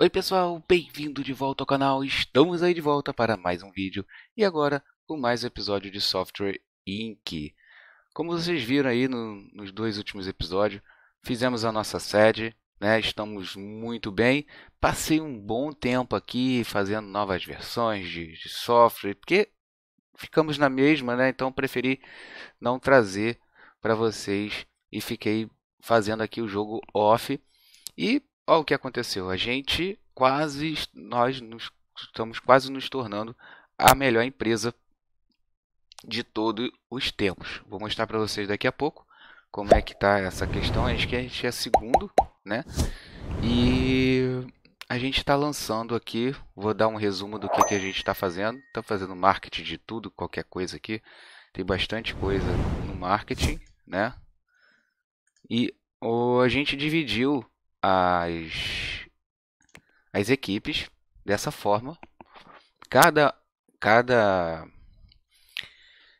Oi pessoal, bem-vindo de volta ao canal, estamos aí de volta para mais um vídeo e agora com mais um episódio de Software Inc. Como vocês viram aí no, nos dois últimos episódios, fizemos a nossa sede, né? estamos muito bem, passei um bom tempo aqui fazendo novas versões de, de software, porque ficamos na mesma, né? então preferi não trazer para vocês e fiquei fazendo aqui o jogo off e Olha o que aconteceu. A gente quase, nós nos, estamos quase nos tornando a melhor empresa de todos os tempos. Vou mostrar para vocês daqui a pouco como é que tá essa questão. Acho que a gente é segundo, né? E a gente está lançando aqui. Vou dar um resumo do que, que a gente está fazendo. Está fazendo marketing de tudo, qualquer coisa aqui. Tem bastante coisa no marketing, né? E o, a gente dividiu as, as equipes dessa forma. Cada, cada,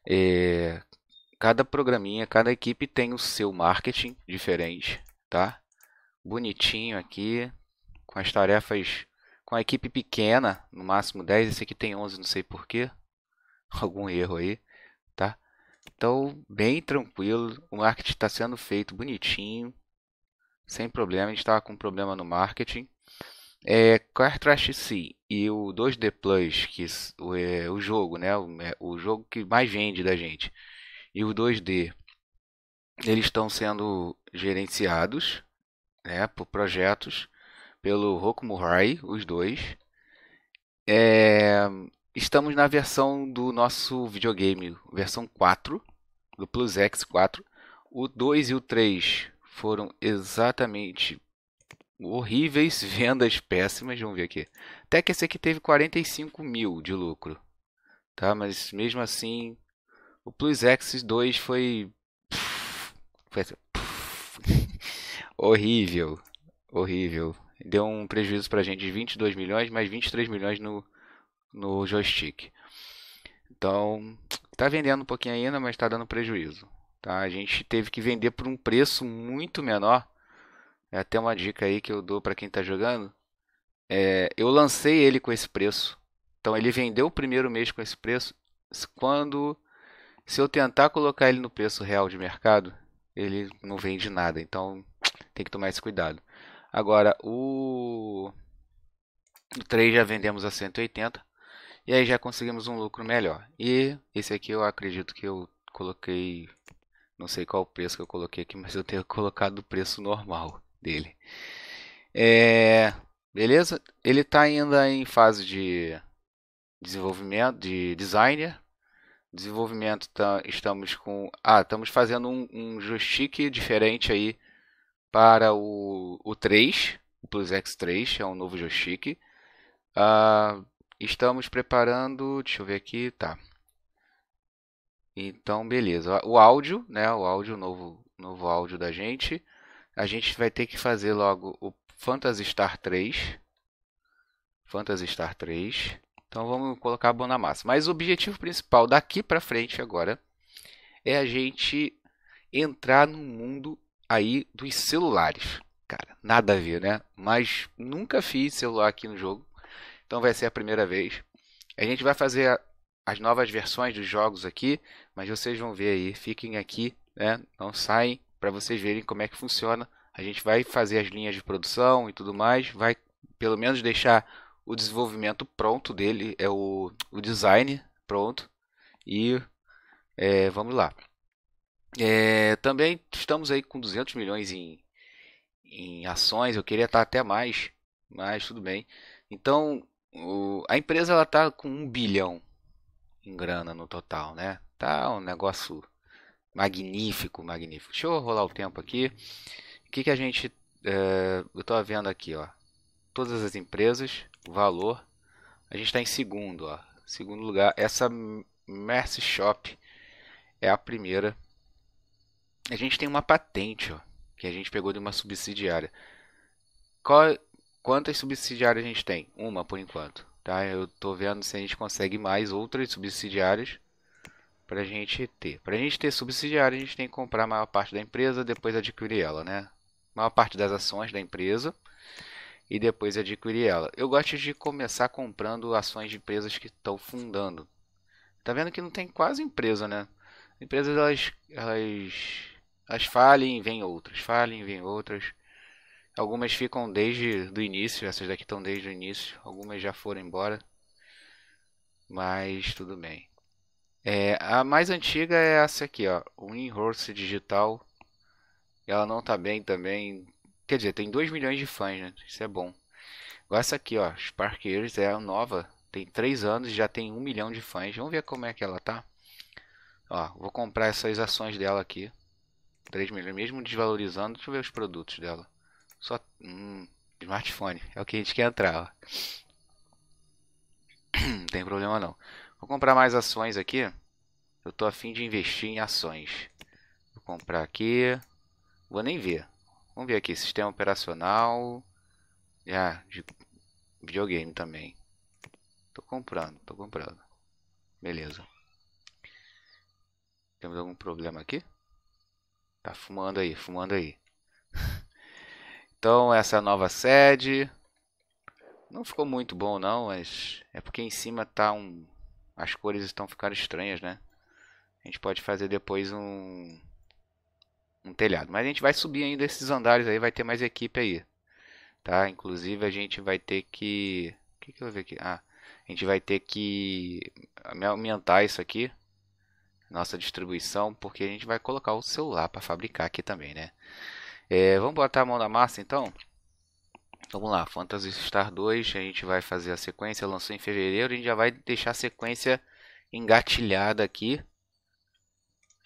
é, cada programinha, cada equipe tem o seu marketing diferente, tá? Bonitinho aqui, com as tarefas, com a equipe pequena, no máximo 10, esse aqui tem 11, não sei porquê, algum erro aí, tá? Então, bem tranquilo, o marketing está sendo feito bonitinho, sem problema. A gente estava com um problema no marketing. É, Cartrash C e o 2D Plus, que o, é, o jogo, né? O, é, o, jogo que mais vende da gente, e o 2D, eles estão sendo gerenciados né, por projetos pelo Rokumurai, os dois. É, estamos na versão do nosso videogame, versão 4, do Plus X 4. O 2 e o 3 foram exatamente horríveis, vendas péssimas. Vamos ver aqui. Até que esse aqui teve 45 mil de lucro. Tá, mas mesmo assim, o Plus X 2 foi. foi assim, horrível. Horrível. Deu um prejuízo para a gente de 22 milhões, mais 23 milhões no, no joystick. Então, está vendendo um pouquinho ainda, mas está dando prejuízo. Tá? A gente teve que vender por um preço muito menor. É até uma dica aí que eu dou para quem está jogando. É, eu lancei ele com esse preço. Então ele vendeu o primeiro mês com esse preço. Quando se eu tentar colocar ele no preço real de mercado, ele não vende nada. Então tem que tomar esse cuidado. Agora o, o 3 já vendemos a 180 e aí já conseguimos um lucro melhor. E esse aqui eu acredito que eu coloquei não sei qual o preço que eu coloquei aqui, mas eu tenho colocado o preço normal dele. É, beleza? Ele está ainda em fase de desenvolvimento, de designer. Desenvolvimento tá, estamos com, ah, estamos fazendo um, um joystick diferente aí para o, o 3, o Plus X3, é um novo joystick. Ah, estamos preparando, deixa eu ver aqui, tá. Então, beleza. O áudio, né? O áudio, novo, novo áudio da gente. A gente vai ter que fazer logo o Phantasy Star 3. Phantasy Star 3. Então vamos colocar a mão na massa. Mas o objetivo principal daqui para frente agora é a gente entrar no mundo aí dos celulares. Cara, nada a ver, né? Mas nunca fiz celular aqui no jogo. Então vai ser a primeira vez. A gente vai fazer as novas versões dos jogos aqui, mas vocês vão ver aí, fiquem aqui, né? Não saem para vocês verem como é que funciona. A gente vai fazer as linhas de produção e tudo mais, vai pelo menos deixar o desenvolvimento pronto dele, é o, o design pronto. E é, vamos lá. É, também estamos aí com 200 milhões em, em ações, eu queria estar até mais, mas tudo bem. Então, o, a empresa ela está com um bilhão em grana no total, né? Tá um negócio magnífico, magnífico. Deixa eu rolar o tempo aqui. O que, que a gente. Eh, eu estou vendo aqui, ó. Todas as empresas, valor. A gente está em segundo, ó. Segundo lugar, essa Mercy Shop é a primeira. A gente tem uma patente, ó, que a gente pegou de uma subsidiária. Qual, quantas subsidiárias a gente tem? Uma por enquanto. Tá? Eu estou vendo se a gente consegue mais outras subsidiárias para a gente ter. Para a gente ter subsidiária, a gente tem que comprar a maior parte da empresa, depois adquirir ela, né? A maior parte das ações da empresa e depois adquirir ela. Eu gosto de começar comprando ações de empresas que estão fundando. Tá vendo que não tem quase empresa, né? Empresas elas elas elas falem, vêm outras, falem, vêm outras. Algumas ficam desde do início, essas daqui estão desde o início, algumas já foram embora. Mas tudo bem. É, a mais antiga é essa aqui, ó. Winhorse Digital. Ela não tá bem também. Quer dizer, tem 2 milhões de fãs, né? Isso é bom. Agora essa aqui, ó. Spark Ears é nova. Tem 3 anos já tem 1 um milhão de fãs. Vamos ver como é que ela tá. Ó, vou comprar essas ações dela aqui. 3 milhões. Mesmo desvalorizando, deixa eu ver os produtos dela. Só. Hum, smartphone. É o que a gente quer entrar, ó. não tem problema não. Vou comprar mais ações aqui. Eu tô afim de investir em ações. Vou comprar aqui. Vou nem ver. Vamos ver aqui. Sistema operacional. Ah, de videogame também. Tô comprando, tô comprando. Beleza. Temos algum problema aqui? Tá fumando aí, fumando aí. então, essa é nova sede. Não ficou muito bom não, mas é porque em cima tá um as cores estão ficando estranhas, né? A gente pode fazer depois um, um telhado. Mas a gente vai subir ainda esses andares aí, vai ter mais equipe aí. Tá? Inclusive a gente vai ter que... O que, que eu ver aqui? Ah, a gente vai ter que aumentar isso aqui. Nossa distribuição, porque a gente vai colocar o celular para fabricar aqui também, né? É, vamos botar a mão na massa então? Vamos lá, Phantasy Star 2, a gente vai fazer a sequência, lançou em fevereiro, a gente já vai deixar a sequência engatilhada aqui.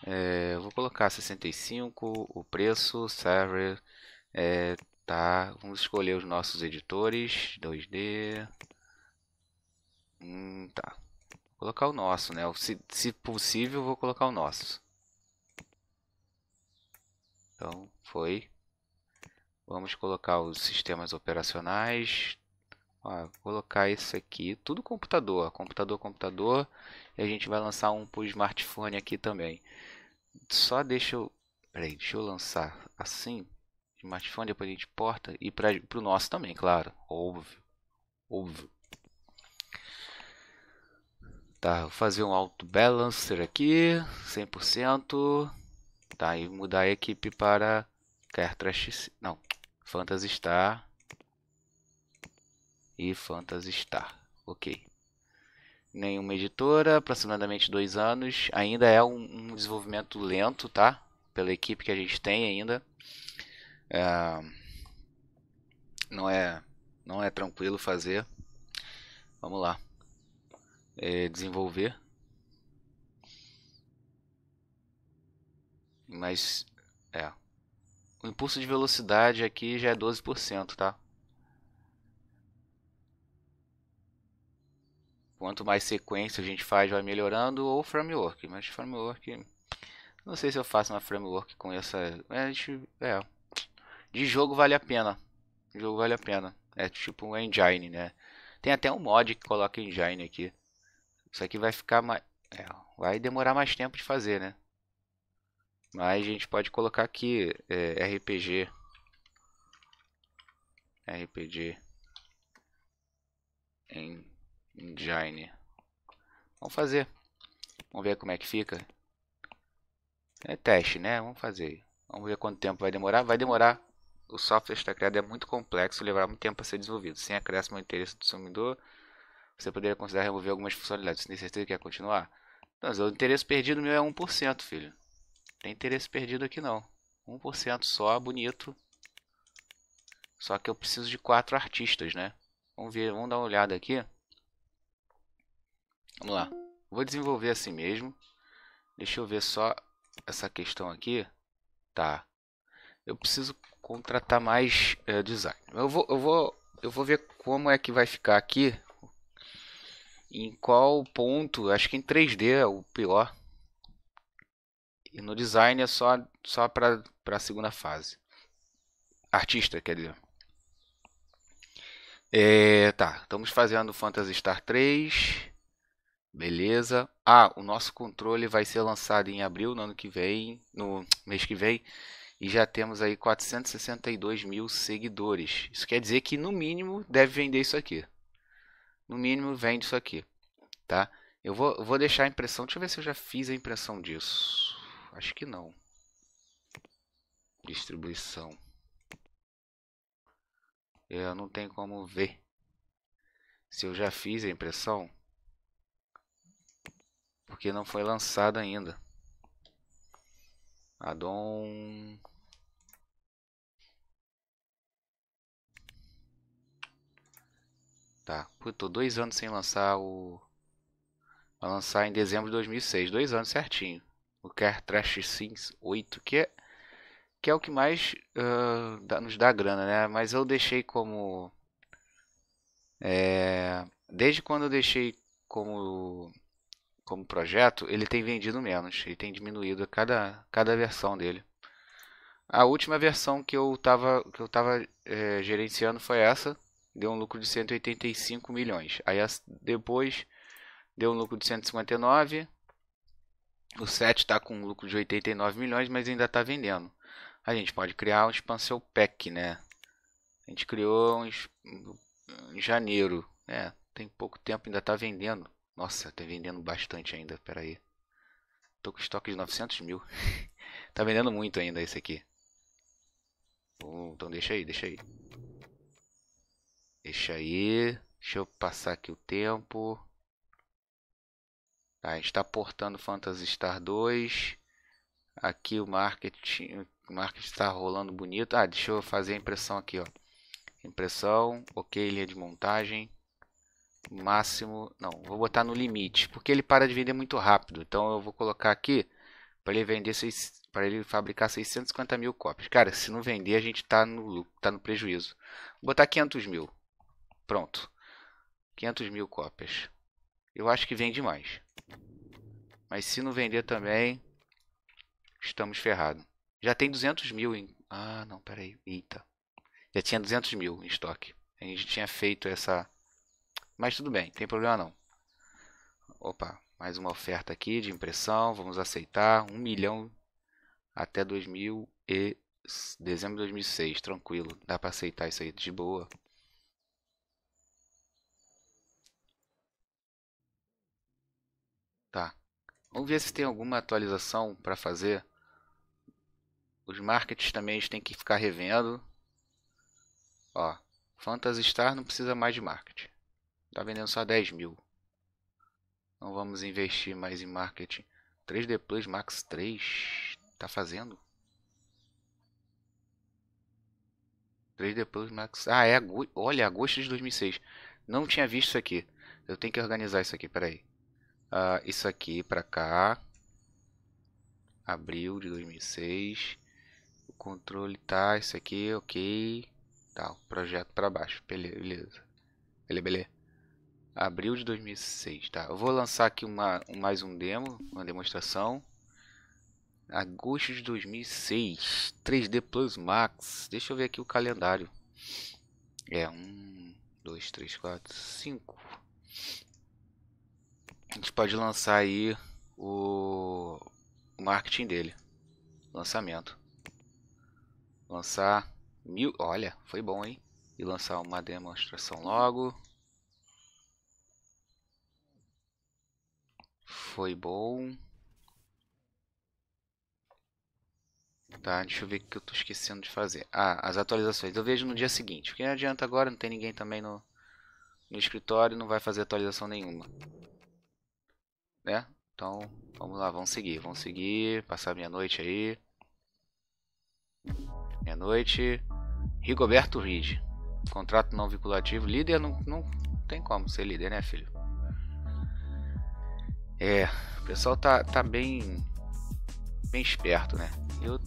É, vou colocar 65, o preço, server, é, tá, vamos escolher os nossos editores, 2D, hum, tá, vou colocar o nosso, né, se, se possível vou colocar o nosso. Então, foi, Vamos colocar os sistemas operacionais. Ó, colocar isso aqui, tudo computador, computador, computador. E a gente vai lançar um para o smartphone aqui também. Só deixa eu... Peraí, deixa eu lançar assim. Smartphone, depois a gente porta. E para o nosso também, claro. Óbvio. Óbvio. Tá, vou fazer um auto balancer aqui, 100%. Tá, e mudar a equipe para Care não, Phantasy Star e Phantasy Star. Ok. Nenhuma editora, aproximadamente dois anos. Ainda é um, um desenvolvimento lento, tá? Pela equipe que a gente tem ainda. É... Não é, não é tranquilo fazer. Vamos lá. É, desenvolver. Mas é. O impulso de velocidade aqui já é 12%, tá? Quanto mais sequência a gente faz, vai melhorando ou framework. Mas framework, não sei se eu faço uma framework com essa. A gente, é, de jogo vale a pena. De jogo vale a pena. É tipo um engine, né? Tem até um mod que coloca engine aqui. Isso aqui vai ficar mais. É, vai demorar mais tempo de fazer, né? Mas a gente pode colocar aqui é, RPG. RPG Engine. Vamos fazer. Vamos ver como é que fica. É teste, né? Vamos fazer. Vamos ver quanto tempo vai demorar. Vai demorar. O software está criado é muito complexo e levará muito tempo a ser desenvolvido. Sem acréscimo ao interesse do consumidor, você poderia considerar remover algumas funcionalidades. Você tem certeza que quer continuar? Mas o interesse perdido meu é 1%, filho. Tem interesse perdido aqui não. 1% só, bonito. Só que eu preciso de quatro artistas, né? Vamos ver, vamos dar uma olhada aqui. Vamos lá. Vou desenvolver assim mesmo. Deixa eu ver só essa questão aqui. Tá. Eu preciso contratar mais é, design. Eu vou, eu, vou, eu vou ver como é que vai ficar aqui. Em qual ponto. Acho que em 3D é o pior. E no design é só, só para a segunda fase. Artista, quer dizer. É, tá, estamos fazendo Phantasy Star 3. Beleza. Ah, o nosso controle vai ser lançado em abril, no ano que vem, no mês que vem. E já temos aí 462 mil seguidores. Isso quer dizer que no mínimo deve vender isso aqui. No mínimo vende isso aqui. Tá? Eu vou, eu vou deixar a impressão. Deixa eu ver se eu já fiz a impressão disso. Acho que não. Distribuição. Eu não tenho como ver. Se eu já fiz a impressão. Porque não foi lançada ainda. dom Tá, Pô, tô dois anos sem lançar o... Vai lançar em dezembro de 2006, dois anos certinho o Car Trash Sims 8, que é, que é o que mais uh, dá, nos dá grana, né? Mas eu deixei como. É, desde quando eu deixei como, como projeto, ele tem vendido menos, ele tem diminuído a cada, cada versão dele. A última versão que eu tava que eu tava, é, gerenciando foi essa, deu um lucro de 185 milhões. Aí depois deu um lucro de 159, o 7 está com um lucro de 89 milhões, mas ainda está vendendo. A gente pode criar um expansão pack, né? A gente criou um em janeiro, né? Tem pouco tempo, ainda está vendendo. Nossa, está vendendo bastante ainda, peraí. Tô com estoque de 900 mil. Está vendendo muito ainda esse aqui. Bom, então deixa aí, deixa aí. Deixa aí. Deixa eu passar aqui o tempo. Tá, a gente está portando Phantasy Star 2. Aqui o marketing, o marketing está rolando bonito. Ah, deixa eu fazer a impressão aqui, ó. Impressão, ok, linha de montagem. Máximo, não, vou botar no limite, porque ele para de vender muito rápido. Então eu vou colocar aqui para ele vender para ele fabricar 650 mil cópias. Cara, se não vender a gente está no tá no prejuízo. Vou botar 500 mil, pronto, 500 mil cópias. Eu acho que vende mais. Mas se não vender também, estamos ferrados. Já tem 200 mil em... Ah, não, peraí. Eita. Já tinha 200 mil em estoque. A gente tinha feito essa... Mas tudo bem, tem problema não. Opa, mais uma oferta aqui de impressão. Vamos aceitar. 1 milhão até 2000 e... Dezembro de 2006, tranquilo. Dá para aceitar isso aí de boa. Tá. Vamos ver se tem alguma atualização para fazer. Os markets também a gente tem que ficar revendo. Ó, Phantasy Star não precisa mais de marketing. Está vendendo só 10 mil. Não vamos investir mais em marketing. 3D Plus Max 3 tá fazendo? 3D Plus Max. Ah, é. Olha, agosto de 2006. Não tinha visto isso aqui. Eu tenho que organizar isso aqui. aí uh, isso aqui para cá, abril de 2006, o controle tá, isso aqui, ok, tá, projeto para baixo, beleza, beleza, beleza, abril de 2006, tá, eu vou lançar aqui uma, mais um demo, uma demonstração, agosto de 2006, 3D Plus Max, deixa eu ver aqui o calendário, é, um, dois, três, quatro, cinco, a gente pode lançar aí o, o marketing dele. Lançamento. Lançar mil. Olha, foi bom, hein? E lançar uma demonstração logo. Foi bom. Tá, deixa eu ver o que eu tô esquecendo de fazer. Ah, as atualizações. Eu vejo no dia seguinte. Porque não adianta agora, não tem ninguém também no, no escritório, não vai fazer atualização nenhuma né? Então, vamos lá, vamos seguir, vamos seguir, passar meia-noite aí. Meia-noite. Rigoberto Ride. Contrato não vinculativo. Líder não, não tem como ser líder, né, filho? É, o pessoal tá, tá bem bem esperto, né? Eu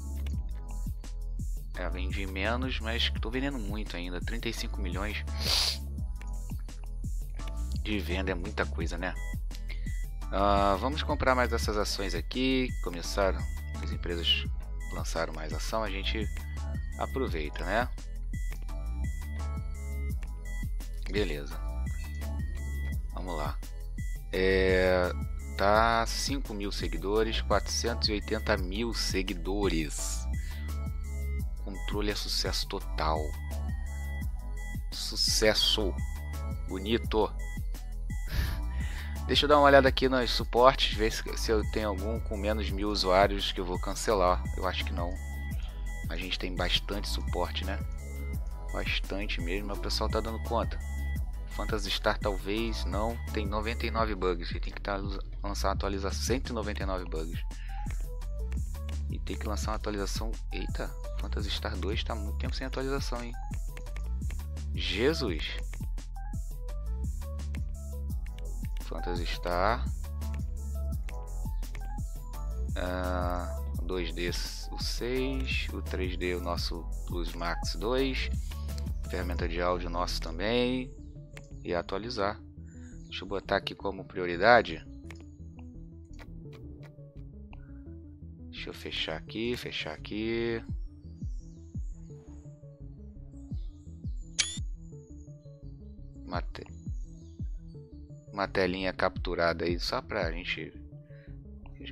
é, vendi menos, mas tô vendendo muito ainda, 35 milhões de venda é muita coisa, né? Uh, vamos comprar mais essas ações aqui. Começaram, as empresas lançaram mais ação, a gente aproveita, né? Beleza. Vamos lá. É, tá 5 mil seguidores, 480 mil seguidores. Controle é sucesso total. Sucesso bonito. Deixa eu dar uma olhada aqui nos suportes, ver se, se eu tenho algum com menos de mil usuários que eu vou cancelar. Eu acho que não. A gente tem bastante suporte, né? Bastante mesmo, o pessoal tá dando conta. Phantasy Star talvez não, tem 99 bugs. E tem que tá, lançar uma atualização, 199 bugs. E tem que lançar uma atualização. Eita, Phantasy Star 2 tá muito tempo sem atualização, hein? Jesus! plantas está. 2D ah, o 6, o 3D o nosso Plus Max 2, ferramenta de áudio nosso também e atualizar. Deixa eu botar aqui como prioridade. Deixa eu fechar aqui, fechar aqui. Mate uma telinha capturada aí só pra gente.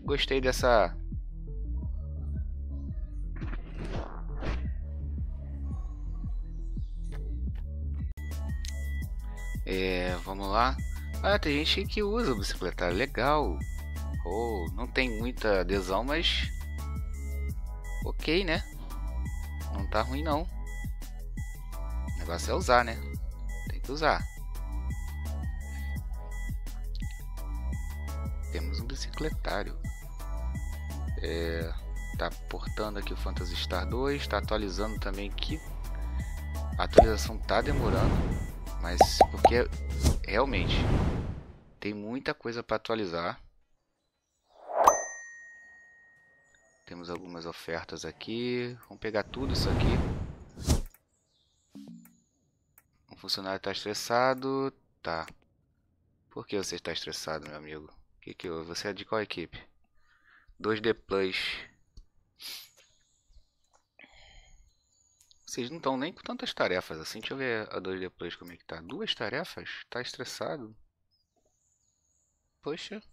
Gostei dessa. É, vamos lá. Ah, tem gente que usa bicicleta, legal. Oh, não tem muita adesão, mas ok, né? Não tá ruim não. O negócio é usar, né? Tem que usar. Secretário. É, tá portando aqui o Phantasy Star 2, está atualizando também aqui. A atualização tá demorando, mas porque realmente tem muita coisa para atualizar. Temos algumas ofertas aqui. Vamos pegar tudo isso aqui. Um funcionário está estressado. Tá. Por que você está estressado, meu amigo? Que que eu, você é de qual equipe? 2D Plus. Vocês não estão nem com tantas tarefas assim. Deixa eu ver a 2D Plus como é que tá. Duas tarefas? Tá estressado? Poxa.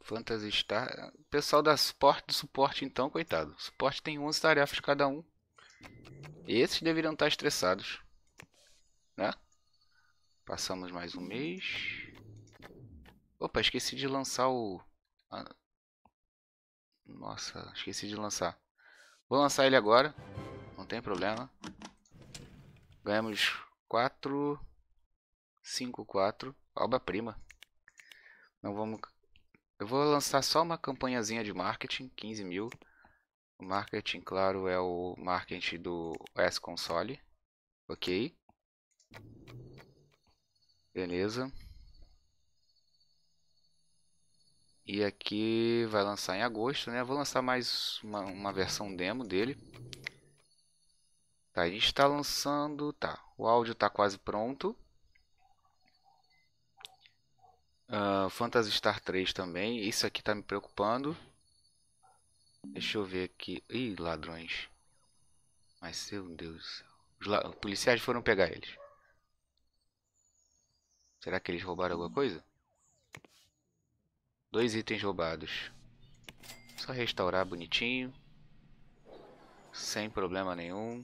Phantasy Star. pessoal da suporte, do suporte então, coitado. O suporte tem 11 tarefas cada um. Esses deveriam estar estressados. Né? Passamos mais um mês. Opa, esqueci de lançar o... Nossa, esqueci de lançar. Vou lançar ele agora. Não tem problema. Ganhamos 4... 5, 4. Obra-prima. Não vamos... Eu vou lançar só uma campanhazinha de marketing, 15 mil. O marketing, claro, é o marketing do S Console. Ok. Beleza. E aqui vai lançar em agosto, né? Vou lançar mais uma, uma versão demo dele. Tá, a gente está lançando, tá. O áudio está quase pronto. Uh, Phantasy Star 3 também. Isso aqui está me preocupando. Deixa eu ver aqui. Ih, ladrões. Mas, seu Deus do céu. Os policiais foram pegar eles. Será que eles roubaram alguma coisa? Dois itens roubados. Só restaurar bonitinho. Sem problema nenhum.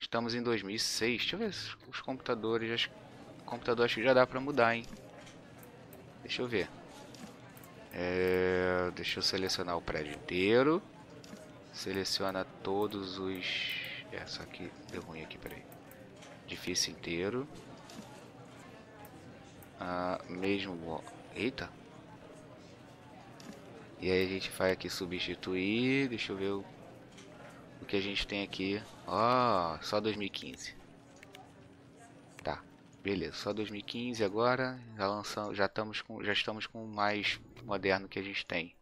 Estamos em 2006. Deixa eu ver os computadores. computador acho que já dá pra mudar, hein? Deixa eu ver. É... Deixa eu selecionar o prédio inteiro. Seleciona todos os... É, só que deu ruim aqui, peraí. Difícil inteiro a ah, mesmo... Eita! E aí a gente vai aqui substituir, deixa eu ver o, o que a gente tem aqui. Ó, oh, só 2015. Tá, beleza, só 2015 agora, já lançamos, já estamos com, já estamos com o mais moderno que a gente tem.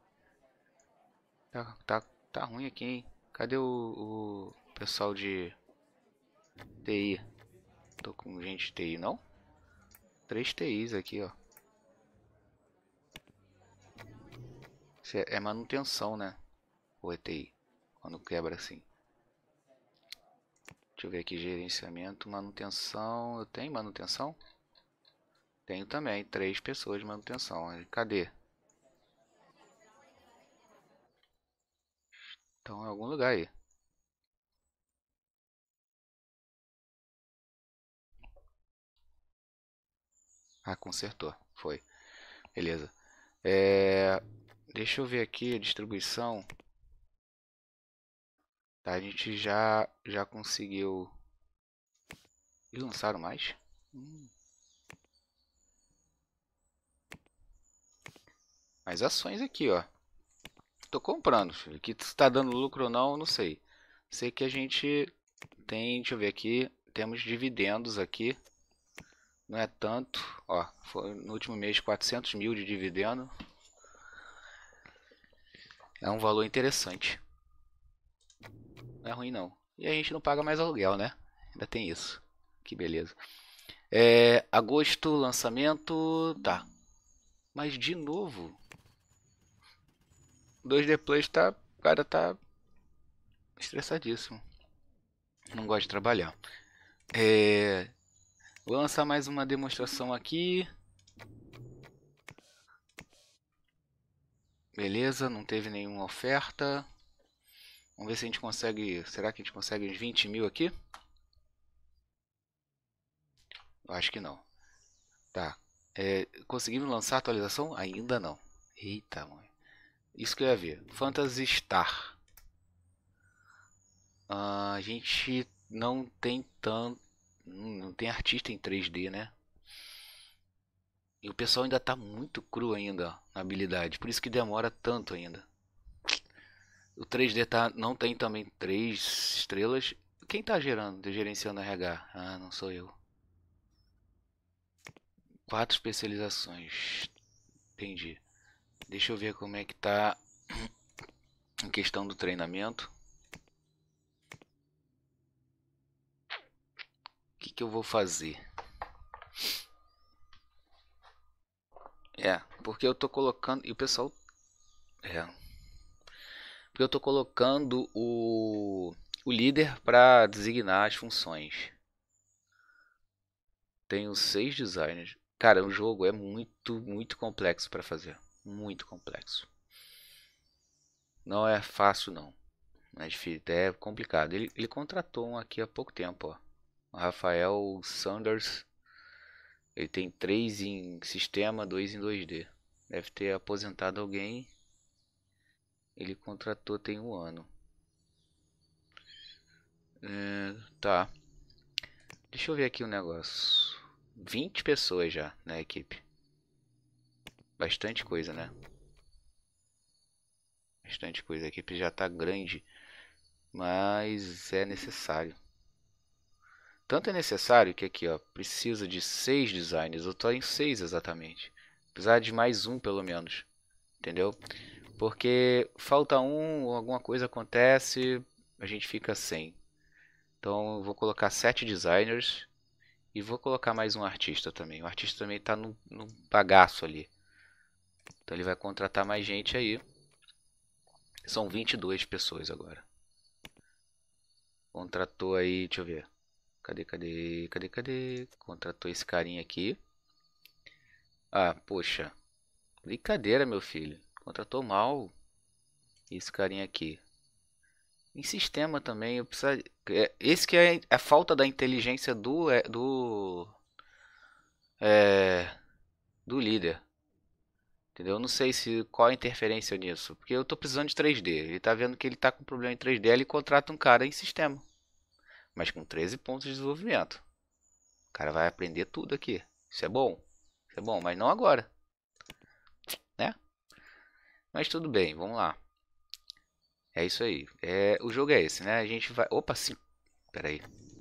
Tá, tá, tá ruim aqui, hein? Cadê o, o pessoal de TI? Tô com gente de TI, não? Três TIs aqui, ó. É, é manutenção, né? O ETI. Quando quebra assim. Deixa eu ver aqui, gerenciamento, manutenção. Eu tenho manutenção? Tenho também, três pessoas de manutenção. Cadê? Estão em algum lugar aí. Ah, consertou. Foi. Beleza. É... Deixa eu ver aqui a distribuição. Tá, a gente já, já conseguiu... E lançaram mais? Hum. ações aqui, ó. Tô comprando, filho. Que tá dando lucro ou não, não sei. Sei que a gente tem, deixa eu ver aqui, temos dividendos aqui não é tanto. Ó, foi no último mês 400 mil de dividendo. É um valor interessante. Não é ruim não. E a gente não paga mais aluguel, né? Ainda tem isso. Que beleza. É, agosto, lançamento. Tá. Mas de novo. 2D Plus tá. O cara tá estressadíssimo. Não gosta de trabalhar. É, Vou lançar mais uma demonstração aqui. Beleza, não teve nenhuma oferta. Vamos ver se a gente consegue... Será que a gente consegue uns 20 mil aqui? Eu acho que não. Tá. É, conseguimos lançar a atualização? Ainda não. Eita, mãe. Isso que eu ia ver. Phantasy Star. Ah, a gente não tem tanto não tem artista em 3D, né? E o pessoal ainda tá muito cru ainda na habilidade, por isso que demora tanto ainda. O 3D tá, não tem também três estrelas. Quem tá gerando, gerenciando RH? Ah, não sou eu. Quatro especializações. Entendi. Deixa eu ver como é que tá a questão do treinamento. que, que eu vou fazer? É, porque eu tô colocando. E o pessoal. É. Porque eu tô colocando o, o líder para designar as funções. Tenho seis designers. Cara, o jogo é muito, muito complexo para fazer. Muito complexo. Não é fácil, não. É difícil, é complicado. Ele, ele contratou um aqui há pouco tempo, ó. Rafael Sanders. Ele tem 3 em sistema, 2 em 2D. Deve ter aposentado alguém. Ele contratou tem um ano. É, tá. Deixa eu ver aqui um negócio. 20 pessoas já na equipe. Bastante coisa, né? Bastante coisa. A equipe já tá grande. Mas é necessário. Tanto é necessário que aqui ó, precisa de seis designers. Eu estou em seis exatamente. Precisar de mais um pelo menos. Entendeu? Porque falta um, alguma coisa acontece, a gente fica sem. Então eu vou colocar sete designers e vou colocar mais um artista também. O artista também está no, no bagaço ali. Então ele vai contratar mais gente aí. São 22 pessoas agora. Contratou aí, deixa eu ver. Cadê, cadê, cadê, cadê? Contratou esse carinha aqui. Ah, poxa. Brincadeira, meu filho. Contratou mal esse carinha aqui. Em sistema também, eu precisa... É, esse que é a falta da inteligência do... É, do... É, do líder. Entendeu? Eu não sei se qual a interferência nisso. Porque eu tô precisando de 3D. Ele tá vendo que ele tá com problema em 3D. Ele contrata um cara em sistema mas com 13 pontos de desenvolvimento. O cara vai aprender tudo aqui. Isso é bom. Isso é bom, mas não agora. Né? Mas tudo bem, vamos lá. É isso aí. É, o jogo é esse, né? A gente vai... Opa, sim. Pera aí.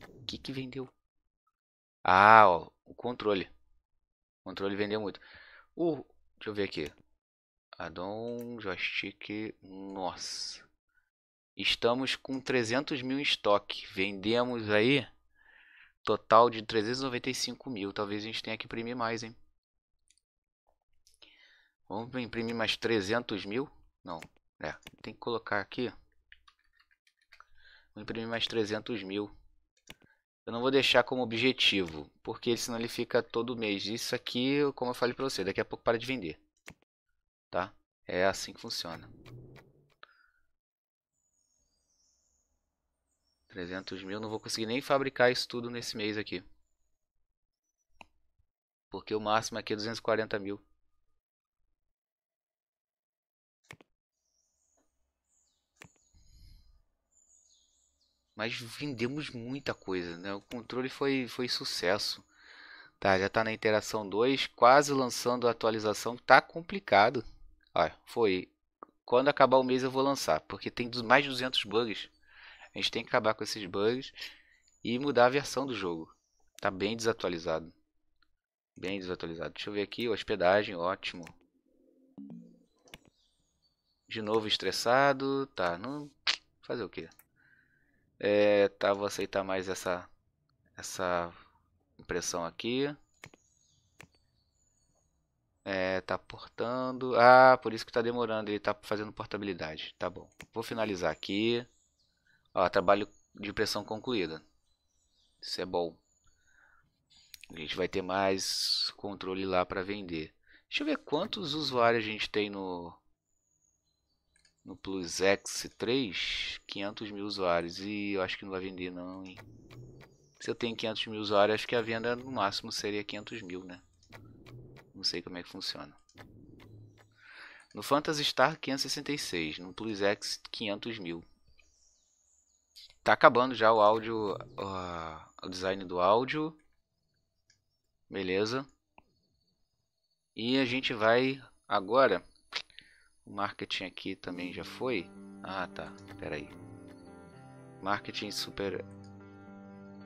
O que que vendeu? Ah, ó, o controle. O controle vendeu muito. O... Uh, deixa eu ver aqui. Addon, joystick... Nossa. Estamos com 300 mil em estoque. Vendemos aí total de 395 mil. Talvez a gente tenha que imprimir mais, hein? Vamos imprimir mais 300 mil? Não, é, tem que colocar aqui. Vou imprimir mais 300 mil. Eu não vou deixar como objetivo, porque senão ele fica todo mês. Isso aqui, como eu falei para você, daqui a pouco para de vender. Tá? É assim que funciona. 300 mil, não vou conseguir nem fabricar isso tudo nesse mês aqui. Porque o máximo aqui é 240 mil. Mas vendemos muita coisa, né? O controle foi, foi sucesso. Tá, já está na interação 2, quase lançando a atualização. Tá complicado. Olha, foi. Quando acabar o mês eu vou lançar, porque tem mais de 200 bugs. A gente tem que acabar com esses bugs e mudar a versão do jogo. Tá bem desatualizado. Bem desatualizado. Deixa eu ver aqui, hospedagem, ótimo. De novo estressado, tá, não fazer o quê? É, tá, vou aceitar mais essa essa impressão aqui. É, tá portando. Ah, por isso que tá demorando, ele tá fazendo portabilidade. Tá bom. Vou finalizar aqui. Ó, trabalho de pressão concluída. Isso é bom. A gente vai ter mais controle lá para vender. Deixa eu ver quantos usuários a gente tem no no Plus X3, 500 mil usuários. E eu acho que não vai vender não, hein? Se eu tenho 500 mil usuários, acho que a venda no máximo seria 500 mil, né? Não sei como é que funciona. No Phantasy Star, 566. No Plus X, 500 mil. Tá acabando já o áudio, uh, o design do áudio. Beleza. E a gente vai agora. O marketing aqui também já foi. Ah, tá. espera aí. Marketing super.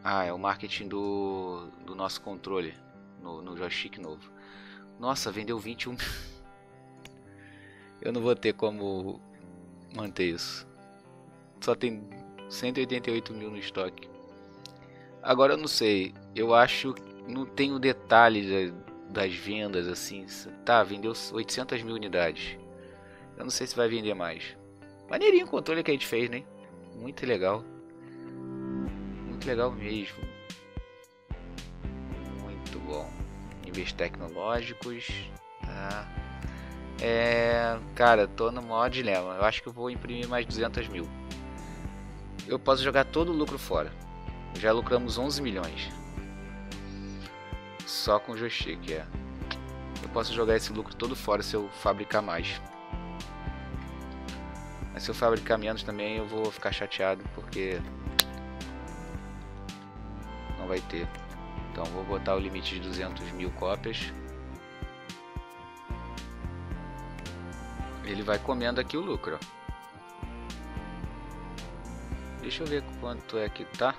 Ah, é o marketing do, do nosso controle no, no joystick novo. Nossa, vendeu 21. Eu não vou ter como manter isso. Só tem 188 mil no estoque. Agora eu não sei, eu acho, não tenho detalhes das vendas assim. Tá, vendeu 800 mil unidades. Eu não sei se vai vender mais. Maneirinho o controle que a gente fez, né? Muito legal. Muito legal mesmo. Muito bom. Níveis tecnológicos. Tá. É, cara, tô no maior dilema. Eu acho que eu vou imprimir mais 200 mil eu posso jogar todo o lucro fora. Já lucramos 11 milhões. Só com o joystick, é. Eu posso jogar esse lucro todo fora se eu fabricar mais. Mas se eu fabricar menos também eu vou ficar chateado porque não vai ter. Então vou botar o limite de 200 mil cópias. Ele vai comendo aqui o lucro. Deixa eu ver quanto é que tá.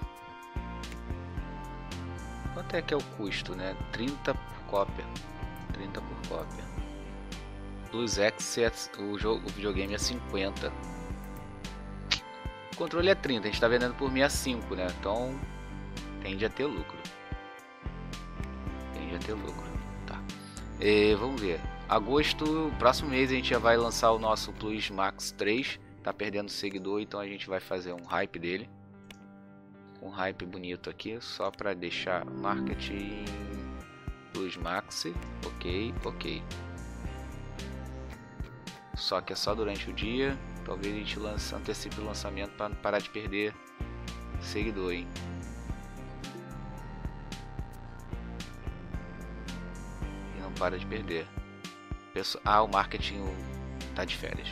Quanto é que é o custo, né? 30 por cópia. 30 por cópia. Plus X, o, é jogo, o videogame é 50. O controle é 30, a gente tá vendendo por 65, é né? Então tende a ter lucro. Tende a ter lucro. Tá. E, eh, vamos ver. Agosto, próximo mês, a gente já vai lançar o nosso Plus Max 3 tá perdendo seguidor, então a gente vai fazer um hype dele. Um hype bonito aqui, só para deixar marketing dos max, ok, ok. Só que é só durante o dia, talvez a gente lance, antecipe o lançamento para parar de perder seguidor, hein. E não para de perder. Ah, o marketing tá de férias.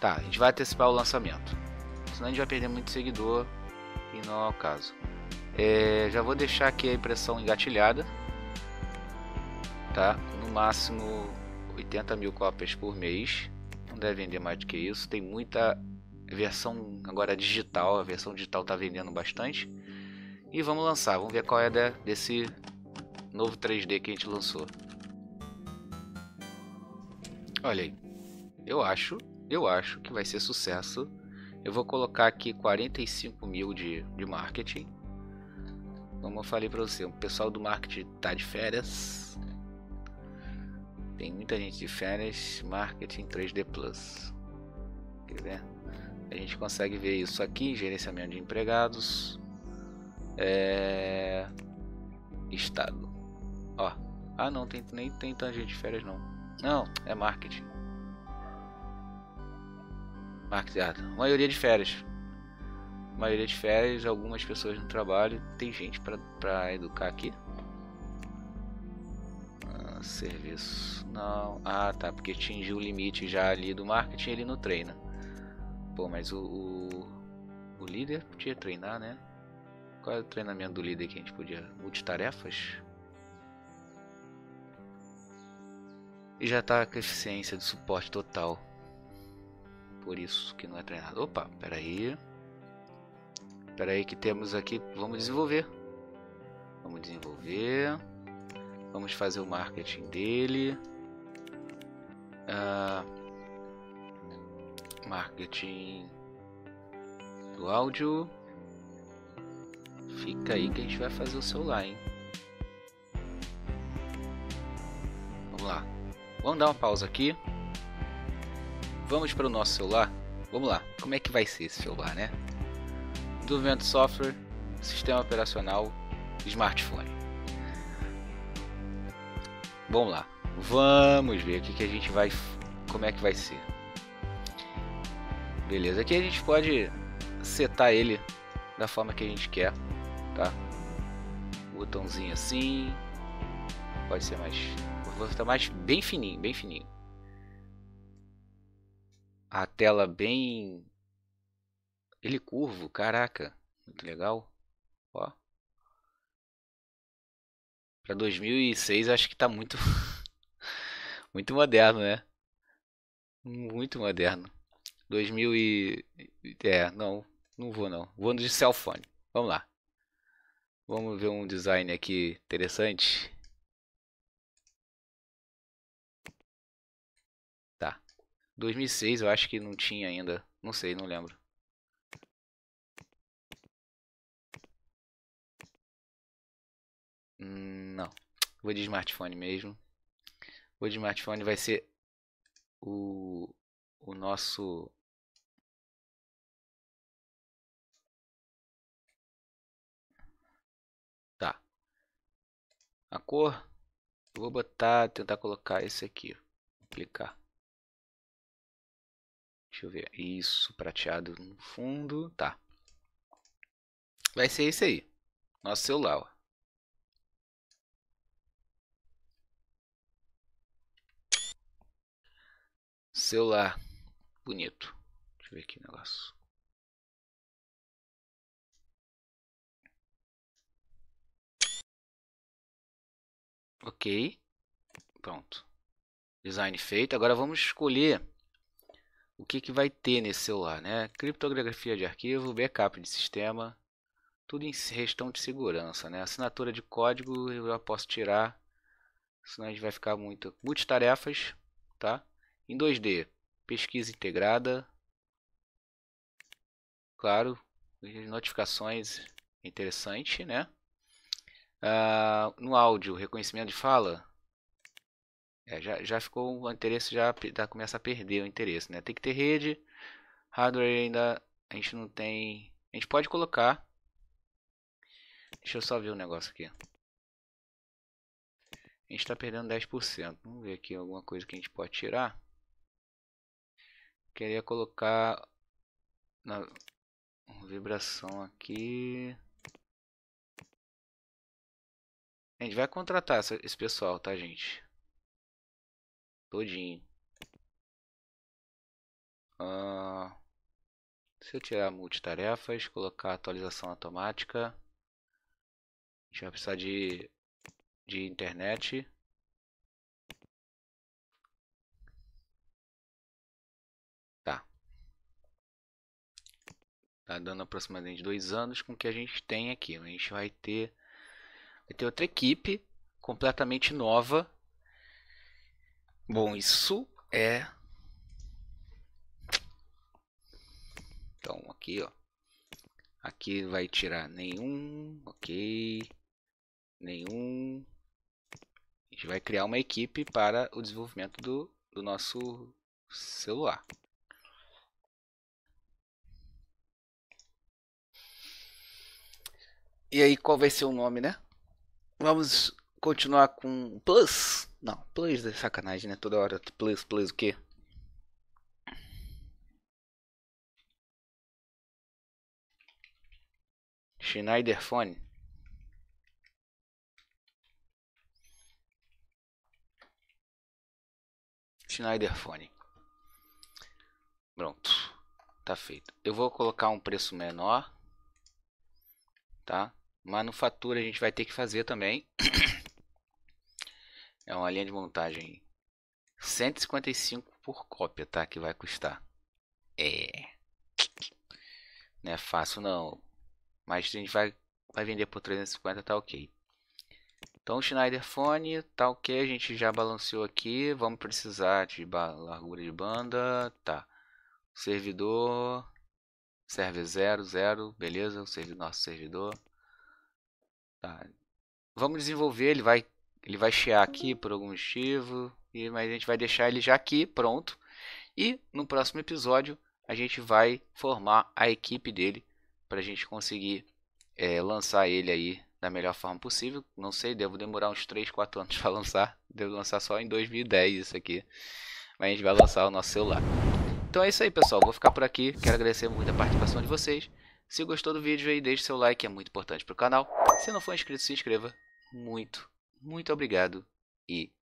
Tá, a gente vai antecipar o lançamento. Senão a gente vai perder muito seguidor e não é o caso. É, já vou deixar aqui a impressão engatilhada. Tá? No máximo 80 mil cópias por mês. Não deve vender mais do que isso. Tem muita versão agora digital. A versão digital está vendendo bastante. E vamos lançar. Vamos ver qual é desse novo 3D que a gente lançou. Olha aí. Eu acho eu acho que vai ser sucesso. Eu vou colocar aqui 45 mil de, de marketing. Como eu falei para você, o pessoal do marketing tá de férias. Tem muita gente de férias. Marketing 3D Plus. Quer ver? A gente consegue ver isso aqui: gerenciamento de empregados. É... Estado. Ó. Ah, não, tem, nem tem tanta gente de férias, não. Não, é marketing. Mark maioria de férias. maioria de férias, algumas pessoas no trabalho. Tem gente para educar aqui. Ah, serviço. Não. Ah, tá. Porque atingiu o limite já ali do marketing ele não treina. Pô, mas o, o, o líder podia treinar, né? Qual é o treinamento do líder que a gente podia? Multitarefas? E já tá com eficiência de suporte total por isso que não é treinado. Opa, peraí. Peraí que temos aqui, vamos desenvolver. Vamos desenvolver. Vamos fazer o marketing dele. Ah, marketing do áudio. Fica aí que a gente vai fazer o celular, hein? Vamos lá. Vamos dar uma pausa aqui. Vamos para o nosso celular? Vamos lá, como é que vai ser esse celular, né? Desenvolvimento software, sistema operacional, smartphone. Vamos lá, vamos ver o que, que a gente vai, como é que vai ser. Beleza, aqui a gente pode setar ele da forma que a gente quer, tá? Botãozinho assim, pode ser mais, vou botar mais bem fininho, bem fininho a tela bem. Ele curvo, caraca, muito legal. Ó. Para 2006 acho que tá muito muito moderno, né? Muito moderno. 2000 e é, não, não vou não. Vou no de phone. Vamos lá. Vamos ver um design aqui interessante. 2006 eu acho que não tinha ainda. Não sei, não lembro. Hum, não. Vou de smartphone mesmo. Vou de smartphone vai ser o, o nosso. Tá. A cor. vou botar. Tentar colocar esse aqui. Clicar. Deixa eu ver. Isso, prateado no fundo. Tá. Vai ser esse aí. Nosso celular, ó. Celular. Bonito. Deixa eu ver aqui o negócio. Ok. Pronto. Design feito. Agora vamos escolher o que, que vai ter nesse celular, né? Criptografia de arquivo, backup de sistema, tudo em questão de segurança, né? Assinatura de código eu já posso tirar, senão a gente vai ficar muito multitarefas, tá? Em 2D, pesquisa integrada, claro, notificações interessante, né? Uh, no áudio, reconhecimento de fala, é, já, já ficou o interesse, já, já começa a perder o interesse, né? Tem que ter rede. Hardware ainda a gente não tem. A gente pode colocar. Deixa eu só ver o um negócio aqui. A gente está perdendo 10%. Vamos ver aqui alguma coisa que a gente pode tirar. Queria colocar na vibração aqui. A gente vai contratar esse pessoal, tá, gente? Todinho. Ah, se eu tirar multitarefas, colocar atualização automática. A gente vai precisar de, de internet. Tá. Tá dando aproximadamente dois anos com o que a gente tem aqui. A gente vai ter, vai ter outra equipe completamente nova Bom, isso é. Então, aqui, ó. Aqui vai tirar nenhum, ok. Nenhum. A gente vai criar uma equipe para o desenvolvimento do, do nosso celular. E aí, qual vai ser o nome, né? Vamos continuar com Plus. Não, plus é sacanagem, né? Toda hora, plus, plus o quê? Schneider Phone. Schneider Fone. Pronto. Tá feito. Eu vou colocar um preço menor. Tá? Manufatura a gente vai ter que fazer também. É uma linha de montagem 155 por cópia, tá? Que vai custar. É. Não é fácil não. Mas a gente vai, vai vender por 350, tá ok. Então Schneider Phone, tá ok. A gente já balanceou aqui. Vamos precisar de largura de banda. Tá. Servidor. Serve 0, 0. Beleza. O servidor, nosso servidor. Tá. Vamos desenvolver. Ele vai ele vai chiar aqui por algum motivo, e, mas a gente vai deixar ele já aqui pronto. E no próximo episódio a gente vai formar a equipe dele para a gente conseguir é, lançar ele aí da melhor forma possível. Não sei, devo demorar uns 3, 4 anos para lançar. Devo lançar só em 2010 isso aqui. Mas a gente vai lançar o nosso celular. Então é isso aí, pessoal. Vou ficar por aqui. Quero agradecer muito a participação de vocês. Se gostou do vídeo aí, deixe seu like, é muito importante para o canal. Se não for inscrito, se inscreva. Muito muito obrigado e